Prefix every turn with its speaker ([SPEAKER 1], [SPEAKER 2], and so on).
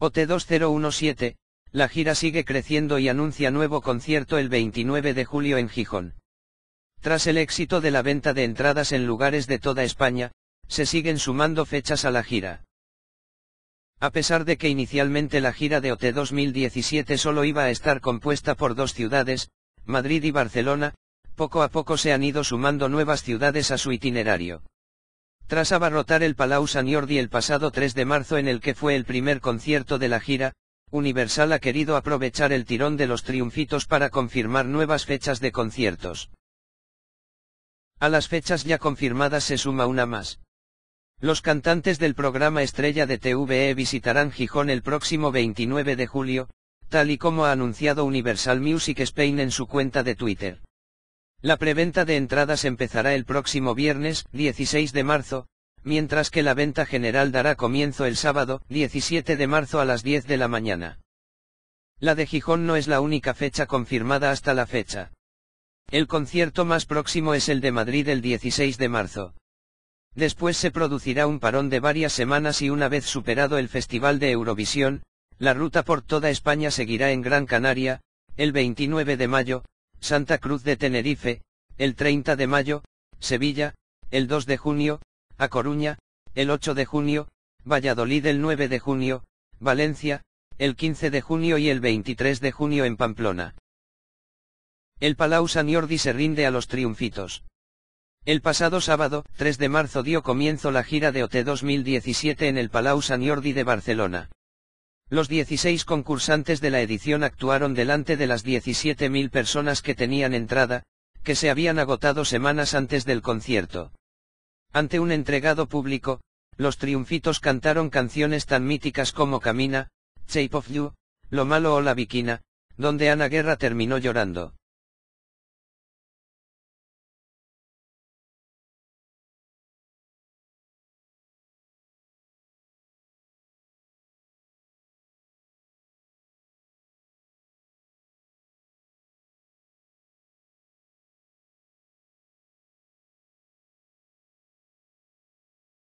[SPEAKER 1] OT2017, la gira sigue creciendo y anuncia nuevo concierto el 29 de julio en Gijón. Tras el éxito de la venta de entradas en lugares de toda España, se siguen sumando fechas a la gira. A pesar de que inicialmente la gira de OT 2017 solo iba a estar compuesta por dos ciudades, Madrid y Barcelona, poco a poco se han ido sumando nuevas ciudades a su itinerario. Tras abarrotar el Palau San Jordi el pasado 3 de marzo en el que fue el primer concierto de la gira, Universal ha querido aprovechar el tirón de los triunfitos para confirmar nuevas fechas de conciertos. A las fechas ya confirmadas se suma una más. Los cantantes del programa estrella de TVE visitarán Gijón el próximo 29 de julio, tal y como ha anunciado Universal Music Spain en su cuenta de Twitter. La preventa de entradas empezará el próximo viernes, 16 de marzo, mientras que la venta general dará comienzo el sábado, 17 de marzo a las 10 de la mañana. La de Gijón no es la única fecha confirmada hasta la fecha. El concierto más próximo es el de Madrid el 16 de marzo. Después se producirá un parón de varias semanas y una vez superado el Festival de Eurovisión, la ruta por toda España seguirá en Gran Canaria, el 29 de mayo, Santa Cruz de Tenerife, el 30 de mayo, Sevilla, el 2 de junio, A Coruña, el 8 de junio, Valladolid el 9 de junio, Valencia, el 15 de junio y el 23 de junio en Pamplona. El Palau Saniordi se rinde a los triunfitos. El pasado sábado, 3 de marzo dio comienzo la gira de OT 2017 en el Palau San de Barcelona. Los 16 concursantes de la edición actuaron delante de las 17.000 personas que tenían entrada, que se habían agotado semanas antes del concierto. Ante un entregado público, los triunfitos cantaron canciones tan míticas como Camina, Shape of You, Lo Malo o La Bikina, donde Ana Guerra terminó llorando.